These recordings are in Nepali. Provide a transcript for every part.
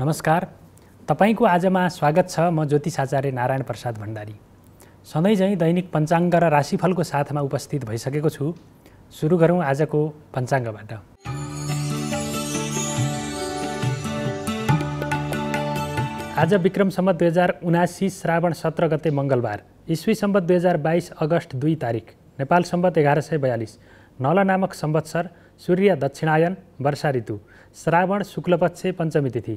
नमस्कार तपाईँको आजमा स्वागत छ म ज्योतिष आचार्य नारायण प्रसाद भण्डारी सधैँ झैँ दैनिक पञ्चाङ्ग र राशिफलको साथमा उपस्थित भइसकेको छु सुरु गरौँ आजको पञ्चाङ्गबाट आज विक्रम सम्बत दुई हजार उनासी श्रावण सत्र गते मङ्गलबार इस्वी सम्बत दुई हजार बाइस अगस्त दुई तारिक नेपाल सम्बत एघार सय बयालिस नल नामक सम्वत्सर सूर्य दक्षिणायन वर्षा ऋतु श्रावण शुक्लपक्ष पञ्चमी तिथि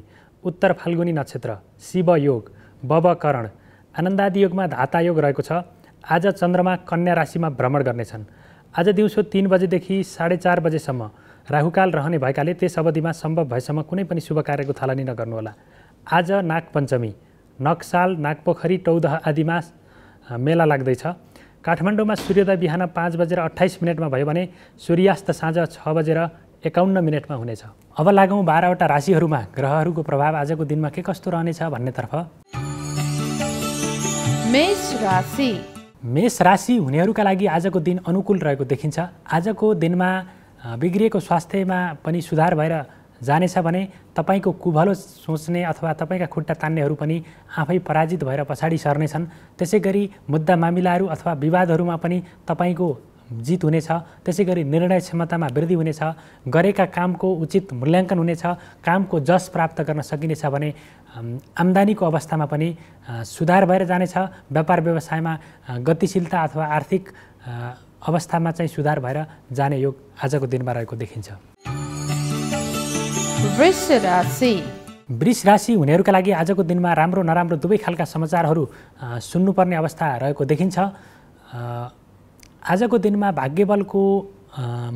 उत्तर फाल्गुनी नक्षत्र शिवयोग योगमा धाता योग रहेको छ आज चन्द्रमा कन्या राशिमा भ्रमण गर्नेछन् आज दिउँसो तिन बजेदेखि साढे चार बजेसम्म राहुकाल रहने भएकाले त्यस अवधिमा सम्भव भएसम्म कुनै पनि शुभ कार्यको थालनी नगर्नुहोला आज नागपञ्चमी नक्साल नागपोखरी टौदह आदिमा मेला लाग्दैछ काठमाडौँमा सूर्योदय बिहान पाँच बजेर अठाइस मिनटमा भयो भने सूर्यास्त साँझ छ बजेर एकाउन्न मिनटमा हुनेछ अब लागौँ बाह्रवटा राशिहरूमा ग्रहहरूको प्रभाव आजको दिनमा के कस्तो रहनेछ भन्नेतर्फ मेष राशि मेष राशि हुनेहरूका लागि आजको दिन अनुकूल रहेको देखिन्छ आजको दिनमा बिग्रिएको स्वास्थ्यमा पनि सुधार भएर जानेछ भने तपाईँको कुभलो सोच्ने अथवा तपाईँका खुट्टा तान्नेहरू पनि आफै पराजित भएर पछाडि सर्नेछन् त्यसै गरी मुद्दा मामिलाहरू अथवा विवादहरूमा पनि तपाईँको जित हुनेछ त्यसै गरी निर्णय क्षमतामा वृद्धि हुनेछ गरेका कामको उचित मूल्याङ्कन हुनेछ कामको जस प्राप्त गर्न सकिनेछ भने आम्दानीको अवस्थामा पनि सुधार भएर जानेछ व्यापार व्यवसायमा गतिशीलता अथवा आर्थिक अवस्थामा चाहिँ सुधार भएर जाने योग आजको दिनमा रहेको देखिन्छ वृष राशि हुनेहरूका लागि आजको दिनमा राम्रो नराम्रो दुवै खालका समाचारहरू सुन्नुपर्ने अवस्था रहेको देखिन्छ आजको दिनमा भाग्यबलको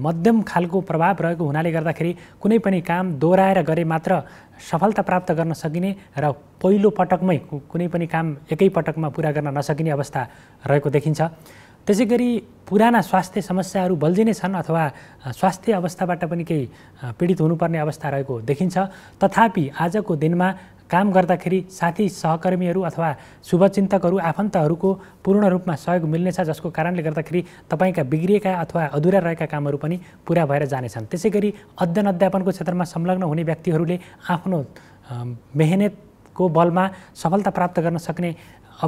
मध्यम खालको प्रभाव रहेको हुनाले गर्दाखेरि कुनै पनि काम दोहोऱ्याएर गरे मात्र सफलता प्राप्त गर्न सकिने र पहिलो पटकमै कुनै पनि काम एकै पटकमा पुरा गर्न नसकिने अवस्था रहेको देखिन्छ त्यसै गरी पुराना स्वास्थ्य समस्याहरू बल्झिने छन् अथवा स्वास्थ्य अवस्थाबाट पनि केही पीडित हुनुपर्ने अवस्था रहेको देखिन्छ तथापि आजको दिनमा काम गर्दाखेरि साथी सहकर्मीहरू अथवा शुभचिन्तकहरू आफन्तहरूको पूर्ण रूपमा सहयोग मिल्नेछ जसको कारणले गर्दाखेरि तपाईँका बिग्रिएका अथवा अधुरा रहेका कामहरू पनि पुरा भएर जानेछन् त्यसै गरी अध्ययन अध्यापनको क्षेत्रमा संलग्न हुने व्यक्तिहरूले आफ्नो मेहनतको बलमा सफलता प्राप्त गर्न सक्ने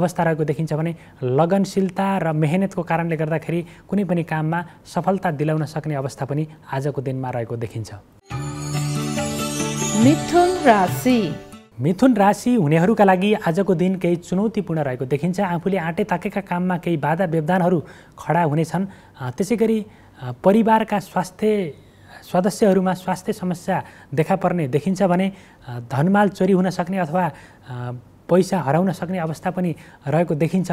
अवस्था रहेको देखिन्छ भने लगनशीलता र मेहनतको कारणले गर्दाखेरि कुनै पनि काममा सफलता दिलाउन सक्ने अवस्था पनि आजको दिनमा रहेको देखिन्छ मिथुन राशि मिथुन राशि हुनेहरूका लागि आजको दिन केही चुनौतीपूर्ण रहेको देखिन्छ आफूले आँटे ताकेका काममा केही बाधा व्यवधानहरू खडा हुनेछन् त्यसै गरी परिवारका स्वास्थ्य सदस्यहरूमा स्वास्थ्य समस्या देखा पर्ने देखिन्छ भने धनमाल चोरी हुन सक्ने अथवा पैसा हराउन सक्ने अवस्था पनि रहेको देखिन्छ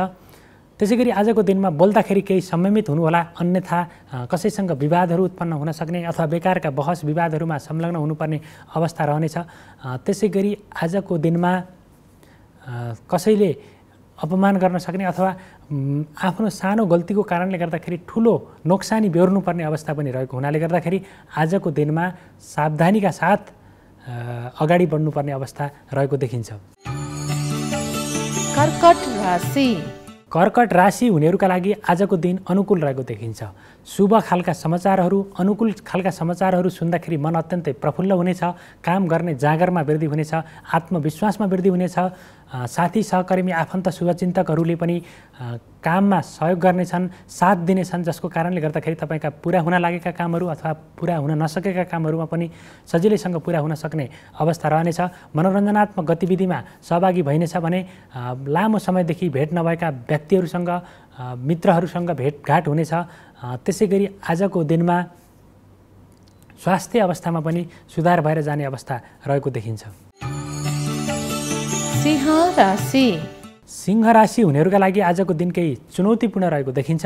त्यसै गरी आजको दिनमा बोल्दाखेरि केही संयमित हुनुहोला अन्यथा कसैसँग विवादहरू उत्पन्न हुन सक्ने अथवा बेकारका बहस विवादहरूमा संलग्न हुनुपर्ने अवस्था रहनेछ त्यसै गरी आजको दिनमा कसैले अपमान गर्न सक्ने अथवा आफ्नो सानो गल्तीको कारणले गर्दाखेरि ठुलो नोक्सानी बेहोर्नुपर्ने अवस्था पनि रहेको हुनाले गर्दाखेरि आजको दिनमा सावधानीका साथ अगाडि बढ्नुपर्ने अवस्था रहेको देखिन्छ कर्कट राशि कर्कट राशि हुनेहरूका लागि आजको दिन अनुकूल रहेको देखिन्छ शुभ खालका समाचारहरू अनुकूल खालका समाचारहरू सुन्दाखेरि मन अत्यन्तै प्रफुल्ल हुनेछ काम गर्ने जागरमा वृद्धि हुनेछ आत्मविश्वासमा वृद्धि हुनेछ साथी सहकर्मी आफन्त शुभचिन्तकहरूले पनि काममा सहयोग गर्नेछन् साथ दिनेछन् जसको कारणले गर्दाखेरि तपाईँका पुरा हुन लागेका कामहरू अथवा पुरा हुन नसकेका कामहरूमा पनि सजिलैसँग पुरा हुन सक्ने अवस्था रहनेछ मनोरञ्जनात्मक गतिविधिमा सहभागी भइनेछ भने लामो समयदेखि भेट नभएका व्यक्तिहरूसँग मित्रहरूसँग भेटघाट हुनेछ त्यसै गरी आजको दिनमा स्वास्थ्य अवस्थामा पनि सुधार भएर जाने अवस्था रहेको देखिन्छ सिंह राशि सिंह राशि हुनेहरूका लागि आजको दिन केही चुनौतीपूर्ण रहेको देखिन्छ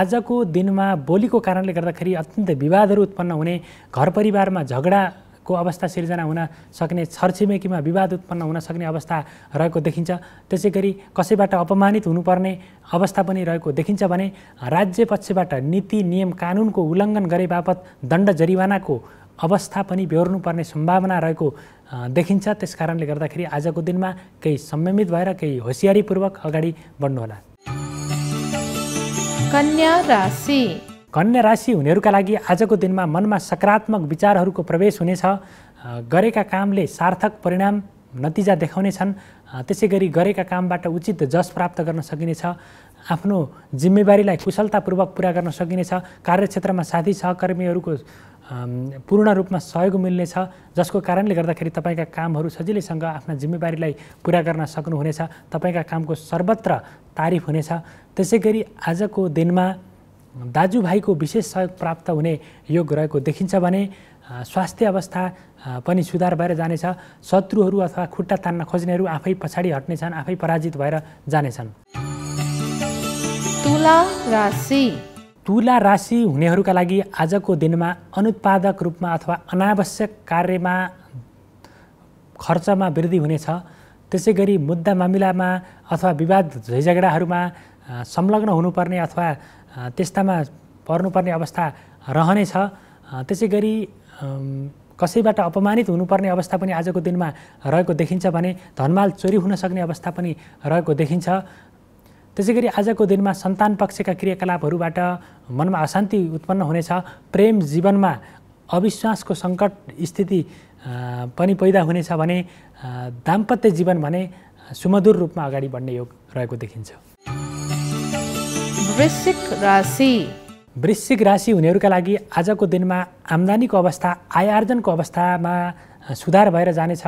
आजको दिनमा बोलीको कारणले गर्दाखेरि अत्यन्त विवादहरू उत्पन्न हुने घर परिवारमा झगडाको अवस्था सिर्जना हुन सक्ने छरछिमेकीमा विवाद उत्पन्न हुन सक्ने अवस्था रहेको देखिन्छ त्यसै गरी कसैबाट अपमानित हुनुपर्ने अवस्था पनि रहेको देखिन्छ भने राज्य पक्षबाट नीति नियम कानुनको उल्लङ्घन गरे बापत दण्ड जरिवानाको अवस्था पनि बेहोर्नुपर्ने सम्भावना रहेको देखिन्छ त्यस कारणले गर्दाखेरि आजको दिनमा केही संयमित भएर केही होसियारीपूर्वक अगाडि बढ्नुहोला कन्या राशि कन्या राशि हुनेहरूका लागि आजको दिनमा मनमा सकारात्मक विचारहरूको प्रवेश हुनेछ गरेका कामले सार्थक परिणाम नतिजा देखाउनेछन् त्यसै गरी गरेका कामबाट उचित जस प्राप्त गर्न सकिनेछ आफ्नो जिम्मेवारीलाई कुशलतापूर्वक पुरा गर्न सकिनेछ कार्यक्षेत्रमा साथी सहकर्मीहरूको पूर्ण रूपमा सहयोग मिल्नेछ जसको कारणले गर्दाखेरि तपाईँका कामहरू सजिलैसँग आफ्ना जिम्मेवारीलाई पुरा गर्न सक्नुहुनेछ तपाईँका कामको सर्वत्र तारिफ हुनेछ त्यसै गरी आजको दिनमा दाजुभाइको विशेष सहयोग प्राप्त हुने योग रहेको देखिन्छ भने स्वास्थ्य अवस्था पनि सुधार भएर जानेछ शत्रुहरू अथवा खुट्टा तान्न खोज्नेहरू आफै पछाडि हट्नेछन् आफै पराजित भएर जानेछन् तुला राशि तुला राशि हुनेहरूका लागि आजको दिनमा अनुत्पादक रूपमा अथवा अनावश्यक कार्यमा खर्चमा वृद्धि हुनेछ त्यसै गरी मुद्दा मामिलामा अथवा विवाद झैझगडाहरूमा संलग्न हुनुपर्ने अथवा त्यस्तामा पर्नुपर्ने अवस्था रहनेछ त्यसै गरी कसैबाट अपमानित हुनुपर्ने अवस्था पनि आजको दिनमा रहेको देखिन्छ भने धनमाल चोरी हुन सक्ने अवस्था पनि रहेको देखिन्छ त्यसै गरी आजको दिनमा सन्तान पक्षका क्रियाकलापहरूबाट मनमा अशान्ति उत्पन्न हुनेछ प्रेम जीवनमा अविश्वासको सङ्कट स्थिति पनि पैदा हुनेछ भने दाम्पत्य जीवन भने सुमधुर रूपमा अगाडि बढ्ने योग रहेको देखिन्छ वृश्चिक राशि वृश्चिक राशि हुनेहरूका लागि आजको दिनमा आम्दानीको अवस्था आय आर्जनको अवस्थामा सुधार भएर जानेछ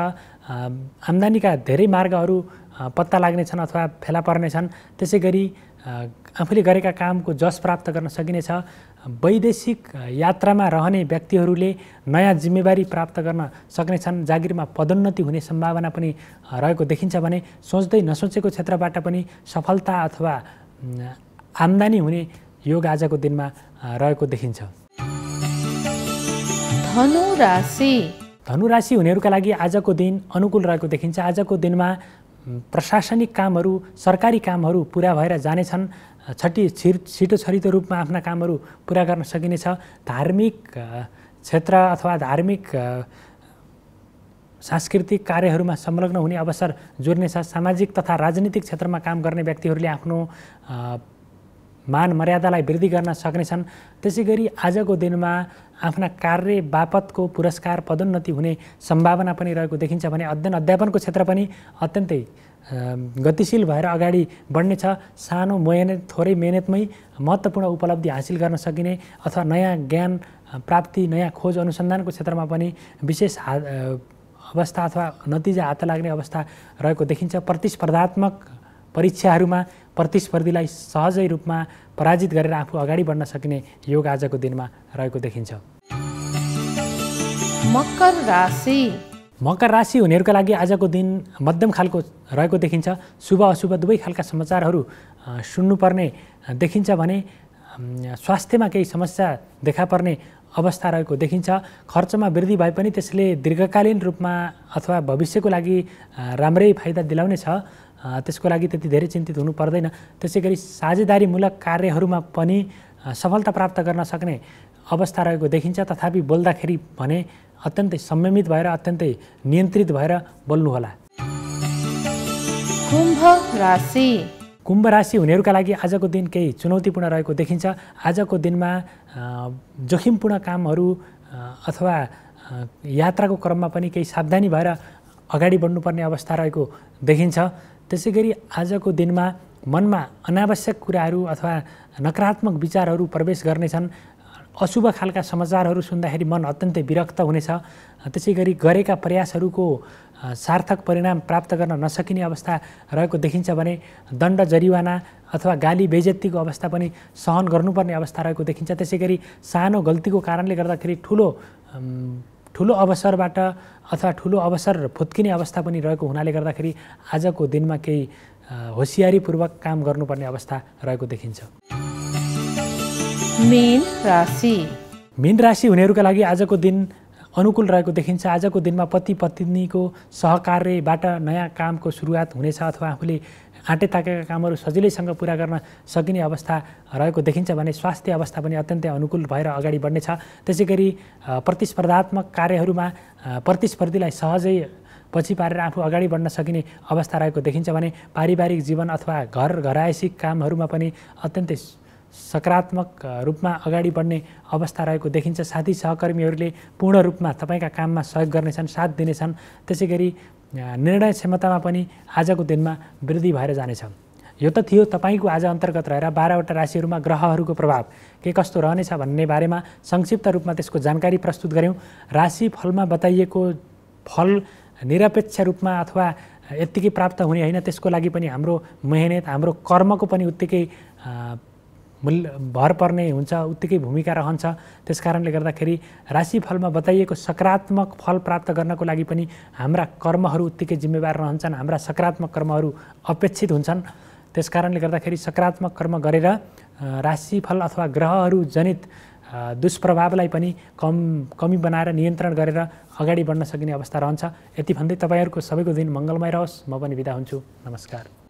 आम्दानीका धेरै मार्गहरू पत्ता लाग्ने छन् अथवा फेला पर्नेछन् त्यसै गरी आफूले गरेका कामको जस प्राप्त गर्न सकिनेछ वैदेशिक यात्रामा रहने व्यक्तिहरूले नयाँ जिम्मेवारी प्राप्त गर्न सक्नेछन् जागिरमा पदोन्नति हुने सम्भावना पनि रहेको देखिन्छ भने सोच्दै नसोचेको क्षेत्रबाट पनि सफलता अथवा आम्दानी हुने योग आजको दिनमा रहेको देखिन्छ धनु राशि हुनेहरूका लागि आजको दिन अनुकूल रहेको देखिन्छ आजको दिनमा प्रशासनिक कामहरू सरकारी कामहरू पुरा भएर जानेछन् छट्टी छिर छिटो छरिटो रूपमा आफ्ना कामहरू पुरा गर्न सकिनेछ धार्मिक क्षेत्र अथवा धार्मिक सांस्कृतिक कार्यहरूमा संलग्न हुने अवसर जोड्नेछ सामाजिक तथा राजनीतिक क्षेत्रमा काम गर्ने व्यक्तिहरूले आफ्नो मान मर्यादालाई वृद्धि गर्न सक्नेछन् त्यसै गरी आजको दिनमा आफ्ना कार्य बापतको पुरस्कार पदोन्नति हुने सम्भावना पनि रहेको देखिन्छ भने अध्ययन अध्यापनको क्षेत्र पनि अत्यन्तै गतिशील भएर अगाडि बढ्ने छ सानो मेहनत थोरै मेहनतमै महत्त्वपूर्ण उपलब्धि हासिल गर्न सकिने अथवा नयाँ ज्ञान प्राप्ति नयाँ खोज अनुसन्धानको क्षेत्रमा पनि विशेष अवस्था अथवा नतिजा हात लाग्ने अवस्था रहेको देखिन्छ प्रतिस्पर्धात्मक परीक्षाहरूमा प्रतिस्पर्धीलाई सहजै रूपमा पराजित गरेर आफू अगाडि बढ्न सकिने योग आजको दिनमा रहेको देखिन्छ मकर राशि मकर राशि हुनेहरूका लागि आजको दिन मध्यम खालको रहेको देखिन्छ शुभ अशुभ दुवै खालका समाचारहरू सुन्नुपर्ने देखिन्छ भने स्वास्थ्यमा केही समस्या देखा पर्ने अवस्था रहेको देखिन्छ खर्चमा वृद्धि भए पनि त्यसले दीर्घकालीन रूपमा अथवा भविष्यको लागि राम्रै फाइदा दिलाउने छ त्यसको लागि त्यति धेरै चिन्तित हुनु पर्दैन त्यसै गरी साझेदारीमूलक कार्यहरूमा पनि सफलता प्राप्त गर्न सक्ने अवस्था रहेको देखिन्छ तथापि बोल्दाखेरि भने अत्यन्तै संयमित भएर अत्यन्तै नियन्त्रित भएर बोल्नुहोला कुम्भ राशि कुम्भ राशि हुनेहरूका लागि आजको दिन केही चुनौतीपूर्ण रहेको देखिन्छ आजको दिनमा जोखिमपूर्ण कामहरू अथवा यात्राको क्रममा पनि केही सावधानी भएर अगाडि बढ्नुपर्ने अवस्था रहेको देखिन्छ त्यसै गरी आजको दिनमा मनमा अनावश्यक कुराहरू अथवा नकारात्मक विचारहरू प्रवेश गर्नेछन् अशुभ खालका समाचारहरू सुन्दाखेरि मन अत्यन्तै विरक्त हुनेछ त्यसै गरी गरेका प्रयासहरूको सार्थक परिणाम प्राप्त गर्न नसकिने अवस्था रहेको देखिन्छ भने दण्ड जरिवाना अथवा गाली बेजेत्तीको अवस्था पनि सहन गर्नुपर्ने अवस्था रहेको देखिन्छ त्यसै गरी सानो गल्तीको कारणले गर्दाखेरि ठुलो ठुलो अवसरबाट अथवा ठुलो अवसर फुत्किने अवस्था पनि रहेको हुनाले गर्दाखेरि आजको दिनमा केही होसियारीपूर्वक काम गर्नुपर्ने अवस्था रहेको देखिन्छ मेन राशि हुनेहरूका लागि आजको दिन अनुकूल रहेको देखिन्छ आजको दिनमा पति पत्नीको सहकार्यबाट नयाँ कामको सुरुवात हुनेछ अथवा आफूले आँटे ताकेका कामहरू सजिलैसँग पुरा गर्न सकिने अवस्था रहेको देखिन्छ भने स्वास्थ्य अवस्था पनि अत्यन्तै अनुकूल भएर अगाडि बढ्नेछ त्यसै गरी प्रतिस्पर्धात्मक कार्यहरूमा प्रतिस्पर्धीलाई सहजै पछि पारेर आफू अगाडि बढ्न सकिने अवस्था रहेको देखिन्छ भने पारिवारिक जीवन अथवा घर घरायसी कामहरूमा पनि अत्यन्तै सकारात्मक रूपमा अगाडि बढ्ने अवस्था रहेको देखिन्छ साथी सहकर्मीहरूले पूर्ण रूपमा तपाईँका काममा सहयोग गर्नेछन् साथ दिनेछन् त्यसै गरी निर्णय क्षमतामा पनि आजको दिनमा वृद्धि भएर जानेछ यो त थियो तपाईँको आज अन्तर्गत रहेर बाह्रवटा राशिहरूमा ग्रहहरूको प्रभाव के कस्तो रहनेछ भन्ने बारेमा संक्षिप्त रूपमा त्यसको जानकारी प्रस्तुत गऱ्यौँ राशि फलमा बताइएको फल निरपेक्ष रूपमा अथवा यत्तिकै प्राप्त हुने होइन त्यसको लागि पनि हाम्रो मेहनत हाम्रो कर्मको पनि उत्तिकै मूल्य भर पर्ने हुन्छ उत्तिकै भूमिका रहन्छ त्यस कारणले गर्दाखेरि राशिफलमा बताइएको सकारात्मक फल प्राप्त गर्नको लागि पनि हाम्रा कर्महरू उत्तिकै जिम्मेवार रहन्छन् हाम्रा सकारात्मक कर्महरू अपेक्षित हुन्छन् त्यस कारणले गर्दाखेरि सकारात्मक कर्म गरेर राशिफल अथवा ग्रहहरू जनित दुष्प्रभावलाई पनि कम कमी बनाएर नियन्त्रण गरेर अगाडि बढ्न सकिने अवस्था रहन्छ यति भन्दै तपाईँहरूको सबैको दिन मङ्गलमय रहोस् म पनि बिदा हुन्छु नमस्कार